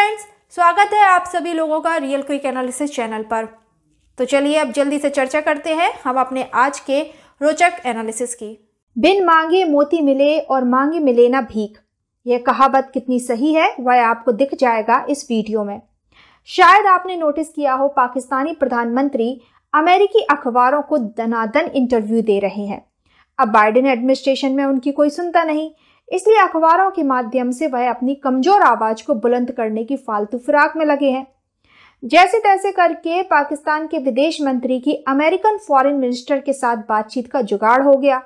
friends स्वागत है आप सभी लोगों का रियल क्विक एनालिसिस चैनल पर तो चलिए अब जल्दी से चर्चा करते हैं हम अपने आज के रोचक एनालिसिस की बिन मांगे मोती मिले और मांगे मिले ना भीख यह कहावत कितनी सही है वह आपको दिख जाएगा इस वीडियो में शायद आपने नोटिस किया हो पाकिस्तानी प्रधानमंत्री अमेरिकी अखबारों को दनादन इंटरव्यू दे रहे हैं अब बाइडेन एडमिनिस्ट्रेशन में उनकी कोई सुनता नहीं इसलिए अखबारों के माध्यम से वह अपनी कमजोर आवाज़ को बुलंद करने की फालतू फिराक में लगे हैं जैसे तैसे करके पाकिस्तान के विदेश मंत्री की अमेरिकन फॉरेन मिनिस्टर के साथ बातचीत का जुगाड़ हो गया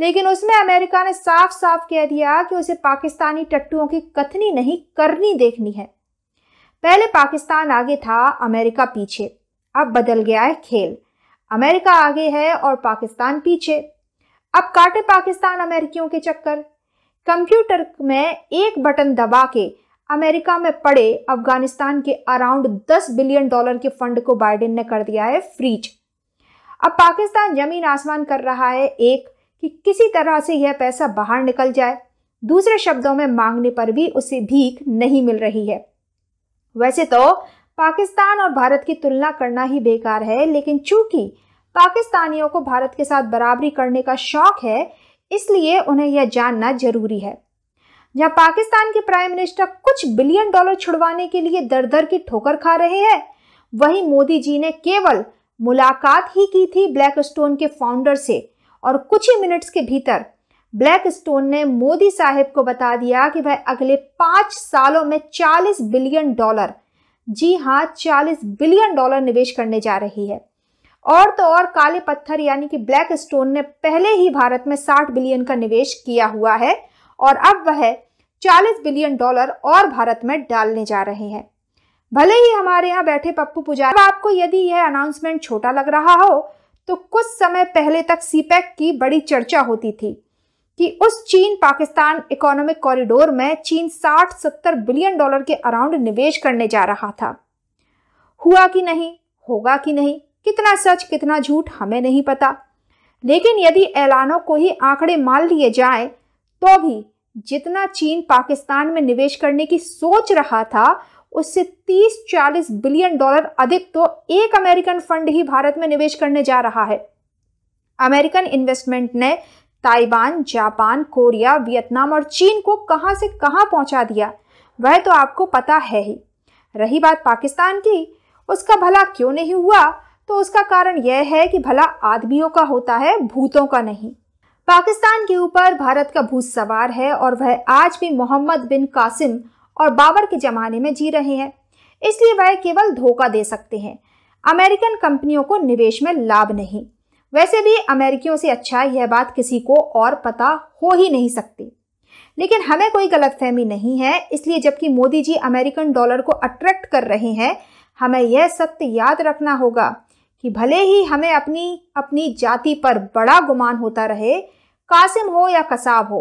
लेकिन उसमें अमेरिका ने साफ साफ कह दिया कि उसे पाकिस्तानी टट्टुओं की कथनी नहीं करनी देखनी है पहले पाकिस्तान आगे था अमेरिका पीछे अब बदल गया है खेल अमेरिका आगे है और पाकिस्तान पीछे अब काटे पाकिस्तान अमेरिकियों के चक्कर कंप्यूटर में एक बटन दबा के अमेरिका में पड़े अफगानिस्तान के अराउंड 10 बिलियन डॉलर के फंड को बाइडेन ने कर दिया है फ्रीज अब पाकिस्तान जमीन आसमान कर रहा है एक कि किसी तरह से यह पैसा बाहर निकल जाए दूसरे शब्दों में मांगने पर भी उसे भीख नहीं मिल रही है वैसे तो पाकिस्तान और भारत की तुलना करना ही बेकार है लेकिन चूंकि पाकिस्तानियों को भारत के साथ बराबरी करने का शौक है इसलिए उन्हें यह जानना जरूरी है जहां पाकिस्तान के प्राइम मिनिस्टर कुछ बिलियन डॉलर छुड़वाने के लिए दर दर की ठोकर खा रहे हैं वहीं मोदी जी ने केवल मुलाकात ही की थी ब्लैक स्टोन के फाउंडर से और कुछ ही मिनट्स के भीतर ब्लैक स्टोन ने मोदी साहब को बता दिया कि वह अगले पाँच सालों में 40 बिलियन डॉलर जी हाँ 40 बिलियन डॉलर निवेश करने जा रही है और तो और काले पत्थर यानी कि ब्लैक स्टोन ने पहले ही भारत में 60 बिलियन का निवेश किया हुआ है और अब वह 40 बिलियन डॉलर और भारत में डालने जा रहे हैं भले ही हमारे यहाँ बैठे पप्पू पुजारी तो आपको यदि यह अनाउंसमेंट छोटा लग रहा हो तो कुछ समय पहले तक सीपैक e की बड़ी चर्चा होती थी कि उस चीन पाकिस्तान इकोनॉमिक कॉरिडोर में चीन 60-70 बिलियन डॉलर के अराउंड निवेश करने जा रहा था हुआ कि नहीं होगा कि नहीं कितना सच कितना झूठ हमें नहीं पता लेकिन यदि ऐलानों को ही आंकड़े मान लिए जाए तो भी जितना चीन पाकिस्तान में निवेश करने की सोच रहा था उससे 30-40 बिलियन डॉलर अधिक तो एक अमेरिकन फंड ही भारत में निवेश करने जा रहा है अमेरिकन इन्वेस्टमेंट ने ताइवान जापान कोरिया वियतनाम और चीन को कहां से कहां पहुंचा दिया वह तो आपको पता है ही रही बात पाकिस्तान की उसका भला क्यों नहीं हुआ तो उसका कारण यह है कि भला आदमियों का होता है भूतों का नहीं पाकिस्तान के ऊपर भारत का भूत सवार है और वह आज भी मोहम्मद बिन कासिम और बाबर के ज़माने में जी रहे हैं इसलिए वह केवल धोखा दे सकते हैं अमेरिकन कंपनियों को निवेश में लाभ नहीं वैसे भी अमेरिकियों से अच्छा यह बात किसी को और पता हो ही नहीं सकती लेकिन हमें कोई गलतफहमी नहीं है इसलिए जबकि मोदी जी अमेरिकन डॉलर को अट्रैक्ट कर रहे हैं हमें यह सत्य याद रखना होगा कि भले ही हमें अपनी अपनी जाति पर बड़ा गुमान होता रहे कासिम हो या कसाब हो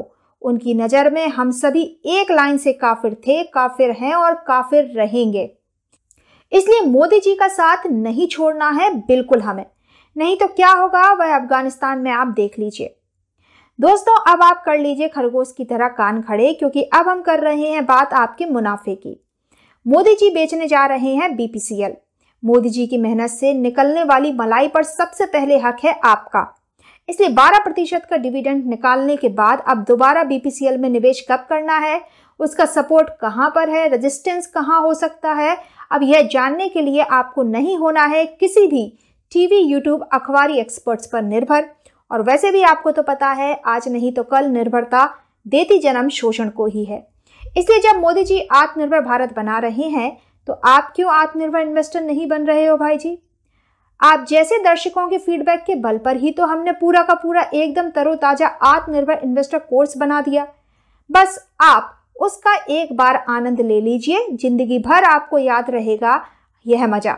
उनकी नज़र में हम सभी एक लाइन से काफिर थे काफिर हैं और काफिर रहेंगे इसलिए मोदी जी का साथ नहीं छोड़ना है बिल्कुल हमें नहीं तो क्या होगा वह अफगानिस्तान में आप देख लीजिए दोस्तों अब आप कर लीजिए खरगोश की तरह कान खड़े क्योंकि अब हम कर रहे हैं बात आपके मुनाफे की मोदी जी बेचने जा रहे हैं बीपीसीएल मोदी जी की मेहनत से निकलने वाली मलाई पर सबसे पहले हक है आपका इसलिए 12 प्रतिशत का डिविडेंड निकालने के बाद अब दोबारा बीपीसीएल में निवेश कब करना है उसका सपोर्ट कहाँ पर है रेजिस्टेंस कहाँ हो सकता है अब यह जानने के लिए आपको नहीं होना है किसी भी टीवी यूट्यूब अखबारी एक्सपर्ट्स पर निर्भर और वैसे भी आपको तो पता है आज नहीं तो कल निर्भरता देती जन्म शोषण को ही है इसलिए जब मोदी जी आत्मनिर्भर भारत बना रहे हैं तो आप क्यों आत्मनिर्भर इन्वेस्टर नहीं बन रहे हो भाई जी आप जैसे दर्शकों के फीडबैक के बल पर ही तो हमने पूरा का पूरा एकदम तरोताजा आत्मनिर्भर इन्वेस्टर कोर्स बना दिया बस आप उसका एक बार आनंद ले लीजिए जिंदगी भर आपको याद रहेगा यह मजा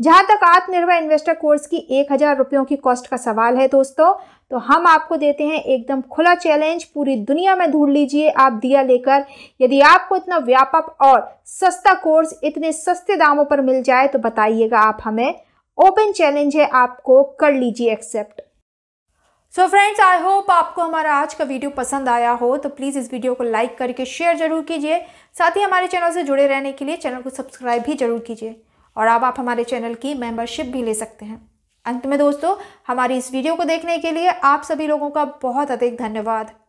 जहां तक आत्मनिर्भर इन्वेस्टर कोर्स की एक हज़ार रुपयों की कॉस्ट का सवाल है दोस्तों तो हम आपको देते हैं एकदम खुला चैलेंज पूरी दुनिया में ढूंढ लीजिए आप दिया लेकर यदि आपको इतना व्यापक और सस्ता कोर्स इतने सस्ते दामों पर मिल जाए तो बताइएगा आप हमें ओपन चैलेंज है आपको कर लीजिए accept so friends I hope आपको हमारा आज का वीडियो पसंद आया हो तो प्लीज़ इस वीडियो को लाइक करके शेयर जरूर कीजिए साथ ही हमारे चैनल से जुड़े रहने के लिए चैनल को सब्सक्राइब भी जरूर कीजिए और अब आप हमारे चैनल की मेंबरशिप भी ले सकते हैं अंत में दोस्तों हमारी इस वीडियो को देखने के लिए आप सभी लोगों का बहुत अधिक धन्यवाद